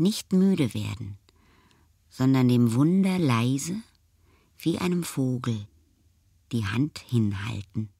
nicht müde werden, sondern dem Wunder leise, wie einem Vogel, die Hand hinhalten.